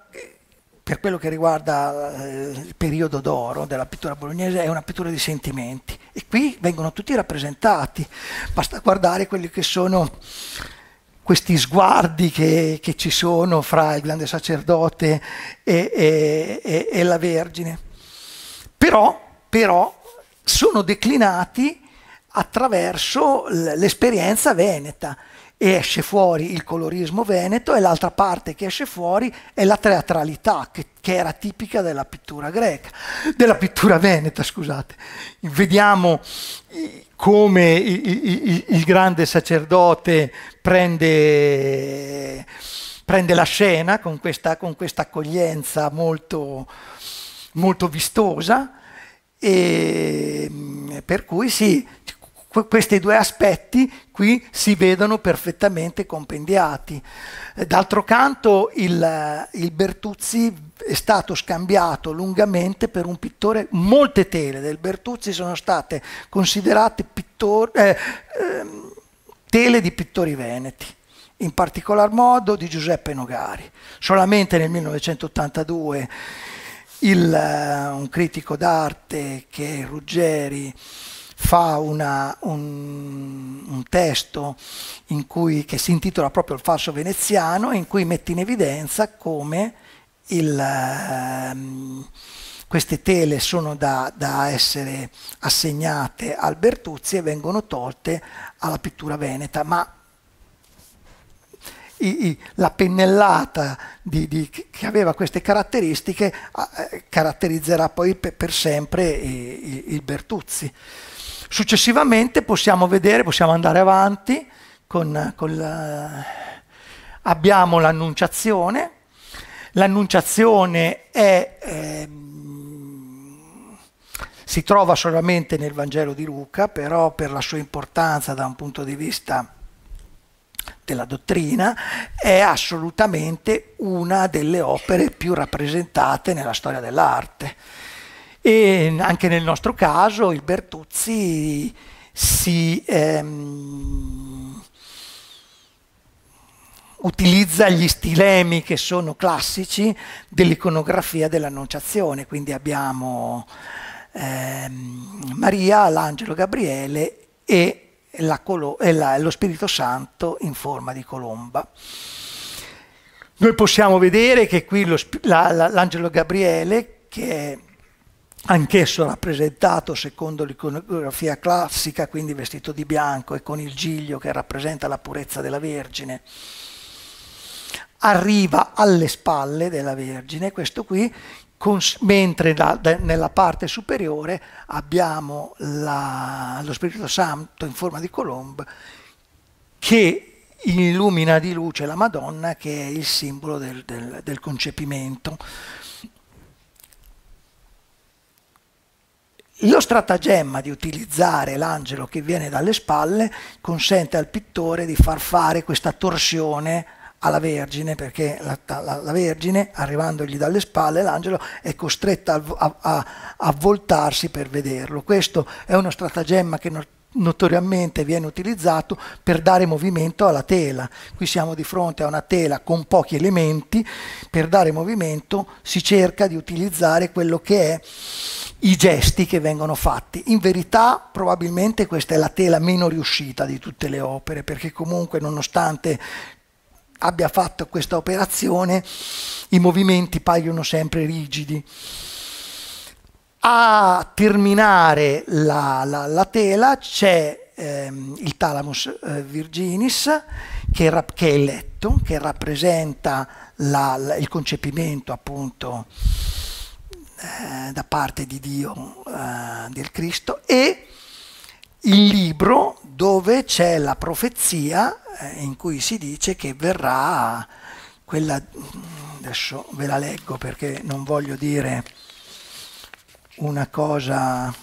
per quello che riguarda eh, il periodo d'oro della pittura bolognese è una pittura di sentimenti e qui vengono tutti rappresentati, basta guardare quelli che sono questi sguardi che, che ci sono fra il grande sacerdote e, e, e, e la Vergine, però, però sono declinati attraverso l'esperienza veneta e esce fuori il colorismo veneto e l'altra parte che esce fuori è la teatralità che, che era tipica della pittura greca, della pittura veneta, scusate. Vediamo eh, come il, grande sacerdote prende, prende la scena con questa, con questa accoglienza molto, molto vistosa e per cui sì, Qu questi due aspetti qui si vedono perfettamente compendiati. D'altro canto il, il Bertuzzi è stato scambiato lungamente per un pittore, molte tele del Bertuzzi sono state considerate pittor, eh, eh, tele di pittori veneti in particolar modo di Giuseppe Nogari. Solamente nel 1982 il, eh, un critico d'arte che è Ruggeri fa una, un, un, testo cui, che si intitola proprio Il falso veneziano, in cui mette in evidenza come il, um, queste tele sono da, da, essere assegnate al Bertuzzi e vengono tolte alla pittura veneta, ma la pennellata di, di, che aveva queste caratteristiche eh, caratterizzerà poi per, sempre eh, il Bertuzzi. Successivamente possiamo vedere, possiamo andare avanti con, con la... abbiamo l'annunciazione, l'annunciazione è... Ehm, si trova solamente nel Vangelo di Luca, però per la sua importanza da un punto di vista della dottrina, è assolutamente una delle opere più rappresentate nella storia dell'arte. E anche nel nostro caso il Bertuzzi si ehm, utilizza gli stilemi che sono classici dell'iconografia dell'Annunciazione, quindi abbiamo ehm, Maria, l'Angelo Gabriele e, la, e la, lo Spirito Santo in forma di colomba. Noi possiamo vedere che qui l'Angelo la, Gabriele, che è anch'esso rappresentato secondo l'iconografia classica, quindi vestito di bianco e con il giglio che rappresenta la purezza della Vergine. Arriva alle spalle della Vergine, questo qui, con, mentre da, de, nella parte superiore abbiamo la, lo Spirito Santo in forma di colombo che illumina di luce la Madonna, che è il simbolo del, del, del concepimento. Lo stratagemma di utilizzare l'angelo che viene dalle spalle consente al pittore di far fare questa torsione alla Vergine, perché la, la, la Vergine, arrivandogli dalle spalle, l'angelo è costretta a, a, a voltarsi per vederlo. Questo è uno stratagemma che non notoriamente viene utilizzato per dare movimento alla tela. Qui siamo di fronte a una tela con pochi elementi, per dare movimento si cerca di utilizzare quello che è i gesti che vengono fatti. In verità probabilmente questa è la tela meno riuscita di tutte le opere, perché comunque nonostante abbia fatto questa operazione i movimenti paiono sempre rigidi. A terminare la, la, la tela c'è ehm, il thalamus eh, virginis, che, che, è letto, che rappresenta la, il concepimento appunto eh, da parte di Dio eh, del Cristo, e il libro dove c'è la profezia eh, in cui si dice che verrà quella, mm, adesso ve la leggo perché non voglio dire una cosa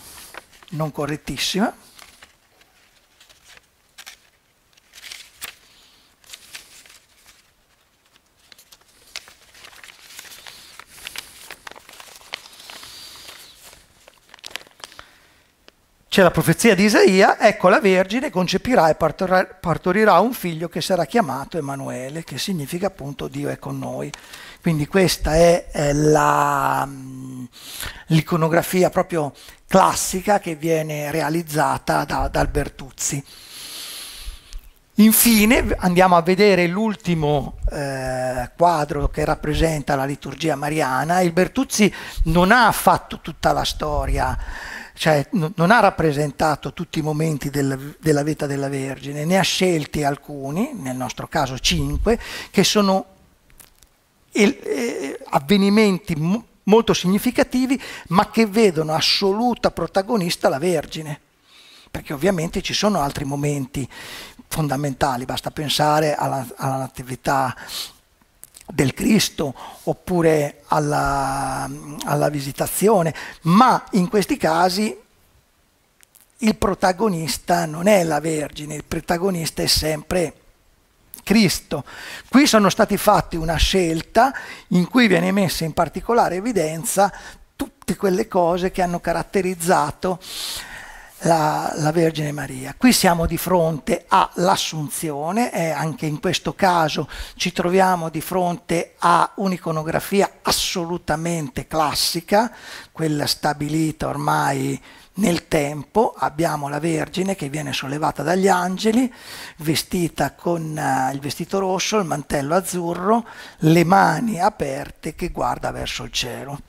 non correttissima. C'è la profezia di Isaia, ecco la Vergine concepirà e partorirà un figlio che sarà chiamato Emanuele, che significa appunto Dio è con noi. Quindi questa è eh, l'iconografia proprio classica che viene realizzata da, da Albertuzzi. Infine andiamo a vedere l'ultimo eh, quadro che rappresenta la liturgia mariana. Il Bertuzzi non ha fatto tutta la storia, cioè non ha rappresentato tutti i momenti del, della vita della Vergine, ne ha scelti alcuni, nel nostro caso cinque, che sono eh, avvenimenti molto significativi, ma che vedono assoluta protagonista la Vergine. Perché ovviamente ci sono altri momenti fondamentali, basta pensare alla, alla Natività del Cristo oppure alla, alla visitazione, ma in questi casi il protagonista non è la Vergine, il protagonista è sempre Cristo. Qui sono stati fatti una scelta in cui viene messa in particolare evidenza tutte quelle cose che hanno caratterizzato la, la, Vergine Maria. Qui siamo di fronte all'assunzione e anche in questo caso ci troviamo di fronte a un'iconografia assolutamente classica, quella stabilita ormai nel tempo abbiamo la Vergine che viene sollevata dagli angeli, vestita con uh, il vestito rosso, il mantello azzurro, le mani aperte che guarda verso il cielo.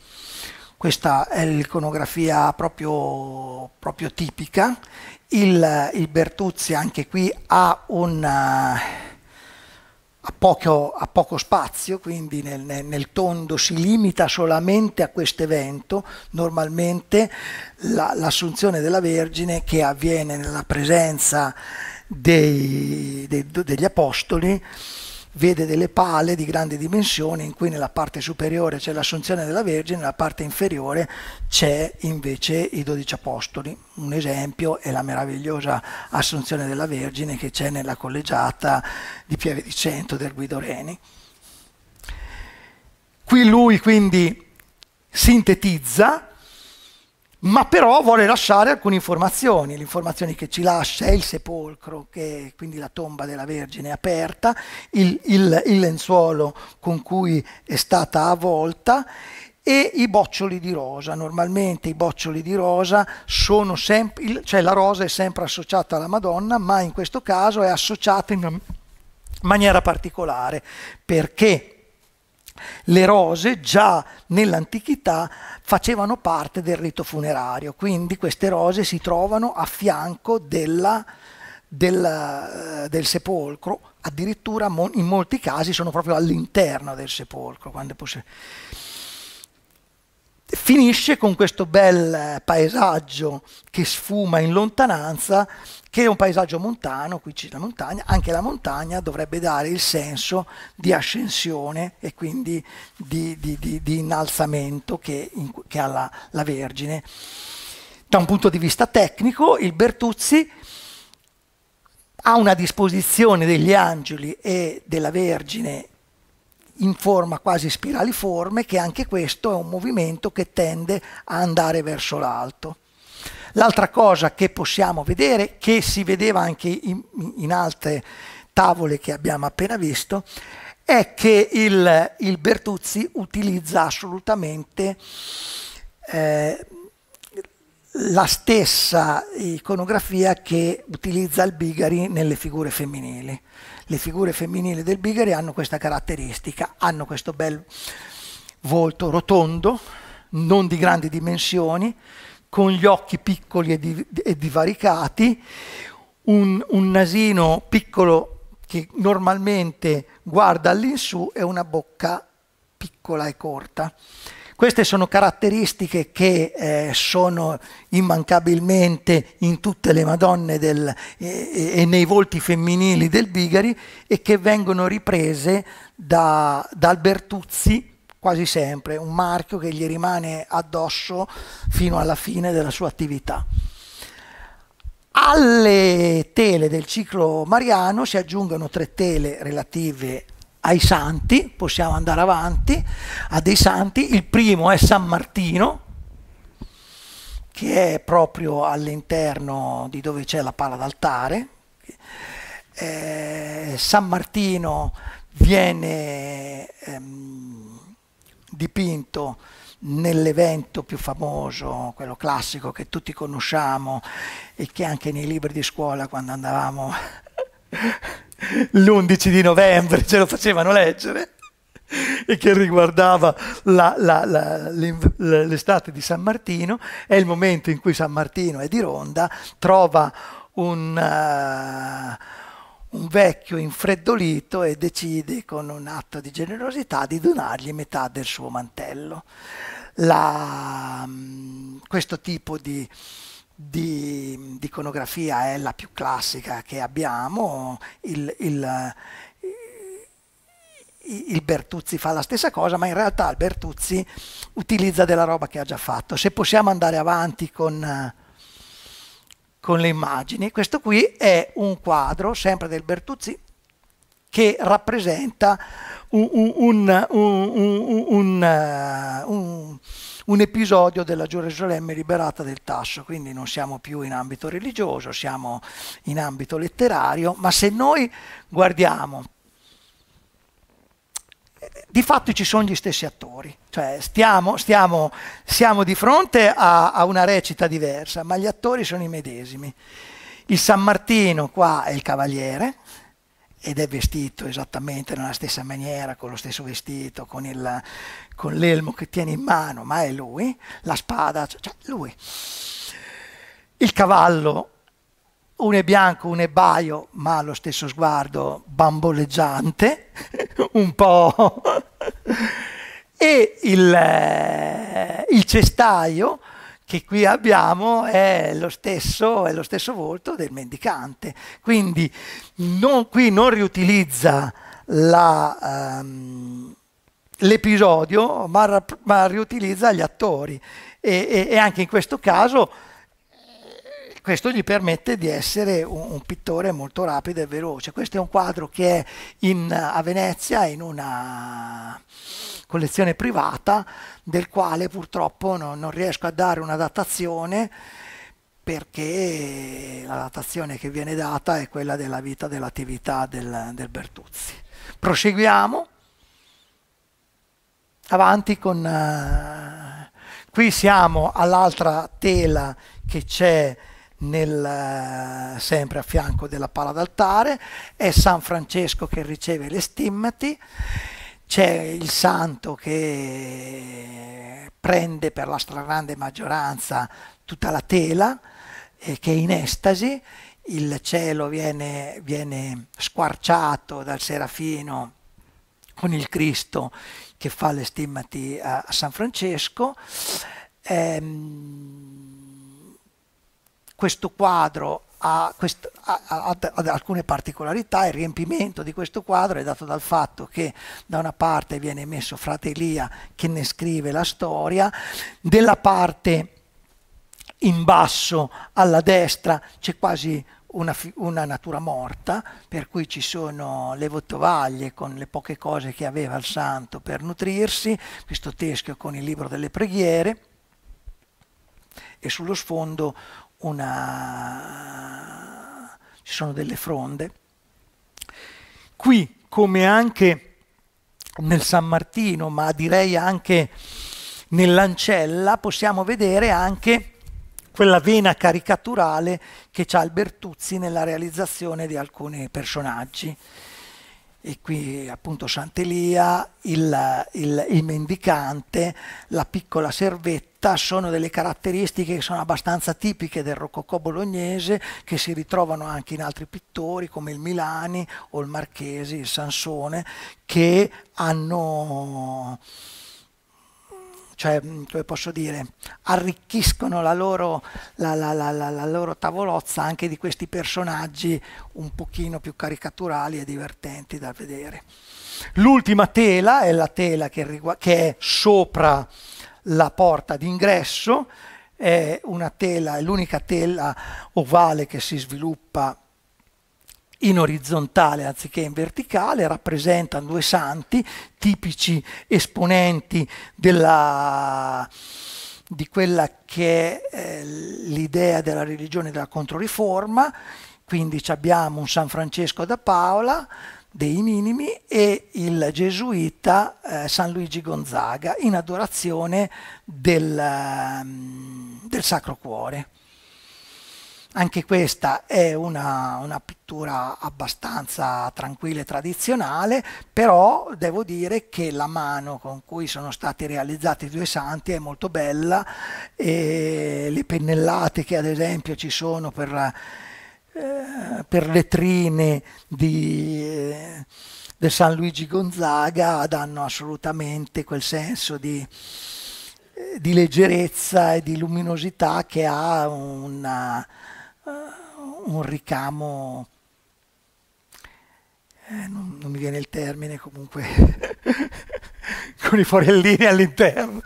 Questa è l'iconografia proprio, proprio tipica. Il, il, Bertuzzi anche qui ha un... Eh, ha poco, ha poco spazio, quindi nel, nel, tondo si limita solamente a questo evento, normalmente la, l'assunzione della Vergine che avviene nella presenza dei, dei, degli apostoli vede delle pale di grandi dimensioni in cui nella parte superiore c'è l'assunzione della Vergine, nella parte inferiore c'è invece i dodici apostoli. Un esempio è la meravigliosa assunzione della Vergine che c'è nella collegiata di Pieve di Cento del Guido Reni. Qui lui quindi sintetizza ma però vuole lasciare alcune informazioni, le informazioni che ci lascia è il sepolcro, che quindi la tomba della Vergine aperta, il, il, il, lenzuolo con cui è stata avvolta e i boccioli di rosa. Normalmente i boccioli di rosa sono sempre, cioè la rosa è sempre associata alla Madonna, ma in questo caso è associata in maniera particolare perché le rose già nell'antichità facevano parte del rito funerario, quindi queste rose si trovano a fianco della, della, eh, del sepolcro, addirittura in molti casi sono proprio all'interno del sepolcro. Finisce con questo bel eh, paesaggio che sfuma in lontananza che è un paesaggio montano, qui c'è la montagna, anche la montagna dovrebbe dare il senso di ascensione e quindi di, di, di, di innalzamento che, in, che ha la, la Vergine. Da un punto di vista tecnico, il Bertuzzi ha una disposizione degli angeli e della Vergine in forma quasi spiraliforme, che anche questo è un movimento che tende a andare verso l'alto. L'altra cosa che possiamo vedere, che si vedeva anche in, in altre tavole che abbiamo appena visto, è che il, il Bertuzzi utilizza assolutamente eh, la stessa iconografia che utilizza il Bigari nelle figure femminili. Le figure femminili del Bigari hanno questa caratteristica, hanno questo bel volto rotondo, non di grandi dimensioni, con gli occhi piccoli e, di, e divaricati, un, un nasino piccolo che normalmente guarda all'insù e una bocca piccola e corta. Queste sono caratteristiche che eh, sono immancabilmente in tutte le Madonne del, eh, e nei volti femminili del Bigari e che vengono riprese da, da Albertuzzi quasi sempre, un marchio che gli rimane addosso fino alla fine della sua attività. Alle tele del ciclo mariano si aggiungono tre tele relative ai santi, possiamo andare avanti, a dei santi, il primo è San Martino, che è proprio all'interno di dove c'è la pala d'altare. Eh, San Martino viene ehm, dipinto nell'evento più famoso, quello classico che tutti conosciamo e che anche nei libri di scuola quando andavamo l'11 di novembre ce lo facevano leggere e che riguardava l'estate di San Martino, è il momento in cui San Martino è di ronda, trova un... Uh, un vecchio infreddolito e decide con un atto di generosità di donargli metà del suo mantello. La, mm, questo tipo di, di, di, iconografia è la più classica che abbiamo, il, il, eh, il Bertuzzi fa la stessa cosa, ma in realtà il Bertuzzi utilizza della roba che ha già fatto. Se possiamo andare avanti con eh, con le immagini. Questo qui è un quadro, sempre del Bertuzzi, che rappresenta un, un, eh, un, un, episodio della Gerusalemme liberata del Tasso, quindi non siamo più in ambito religioso, siamo in ambito letterario, ma se noi guardiamo di fatto ci sono gli stessi attori, cioè stiamo, stiamo, siamo di fronte a, a, una recita diversa, ma gli attori sono i medesimi. Il San Martino qua è il cavaliere ed è vestito esattamente nella stessa maniera, con lo stesso vestito, con, il, con l'elmo che tiene in mano, ma è lui, la spada, cioè, cioè lui. Il cavallo uno è bianco, uno è baio, ma ha lo stesso sguardo bamboleggiante, un po'. e il, eh, il, cestaio che qui abbiamo è lo, stesso, è lo stesso volto del mendicante. Quindi non, qui non riutilizza ehm, l'episodio, ma, ma, riutilizza gli attori. E, e, e anche in questo caso questo gli permette di essere un, un pittore molto rapido e veloce. Questo è un quadro che è in, a Venezia in una collezione privata del quale purtroppo no, non riesco a dare una datazione perché la datazione che viene data è quella della vita dell'attività del, del Bertuzzi. Proseguiamo avanti con uh, qui siamo all'altra tela che c'è nel, eh, sempre a fianco della pala d'altare, è San Francesco che riceve le stimmati, c'è il santo che prende per la stragrande maggioranza tutta la tela, eh, che è in estasi, il cielo viene, viene squarciato dal serafino con il Cristo che fa le stimmati a, San Francesco. Ehm, questo quadro ha, quest, ha, ha, ha, alcune particolarità, il riempimento di questo quadro è dato dal fatto che da una parte viene messo frate Elia che ne scrive la storia, della parte in basso alla destra c'è quasi una, una, natura morta, per cui ci sono le votovaglie con le poche cose che aveva il santo per nutrirsi, questo teschio con il libro delle preghiere e sullo sfondo una... ci sono delle fronde. Qui, come anche nel San Martino, ma direi anche nell'ancella, possiamo vedere anche quella vena caricaturale che ha Albertuzzi nella realizzazione di alcuni personaggi. E qui appunto Santelia, il, il, il mendicante, la piccola servetta, città sono delle caratteristiche che sono abbastanza tipiche del rococò bolognese che si ritrovano anche in altri pittori come il Milani o il Marchesi, il Sansone, che hanno cioè, come posso dire, arricchiscono la loro, la, la, la loro, tavolozza anche di questi personaggi un pochino più caricaturali e divertenti da vedere. L'ultima tela è la tela che, che è sopra la porta d'ingresso, è una tela, è l'unica tela ovale che si sviluppa in orizzontale anziché in verticale, rappresentano due santi, tipici esponenti della, di quella che è eh, l'idea della religione della Controriforma, quindi abbiamo un San Francesco da Paola, dei minimi e il gesuita eh, San Luigi Gonzaga in adorazione del, ehm, del Sacro Cuore. Anche questa è una, una, pittura abbastanza tranquilla e tradizionale, però devo dire che la mano con cui sono stati realizzati i due santi è molto bella e le pennellate che ad esempio ci sono per eh, per le trine di, eh, San Luigi Gonzaga danno assolutamente quel senso di, eh, di leggerezza e di luminosità che ha una, eh, un ricamo non, non, mi viene il termine comunque con i forellini all'interno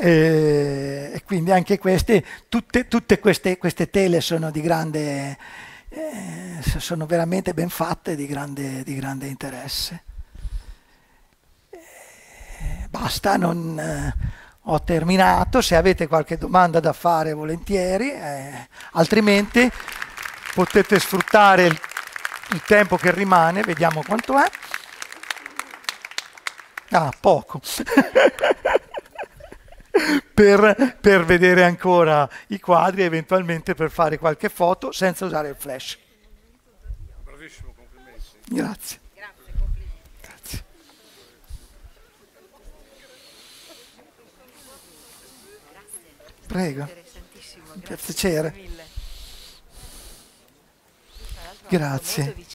e, e quindi anche queste, tutte, tutte queste, queste, tele sono di grande, eh, sono veramente ben fatte, di grande, di grande interesse. Eh, basta, non, eh, ho terminato, se avete qualche domanda da fare volentieri, eh, altrimenti potete sfruttare il, il tempo che rimane, vediamo quanto è. Ah, poco. per, per vedere ancora i quadri e eventualmente per fare qualche foto senza usare il flash. Bravissimo, complimenti. Grazie. Prego. Un piacere. Grazie.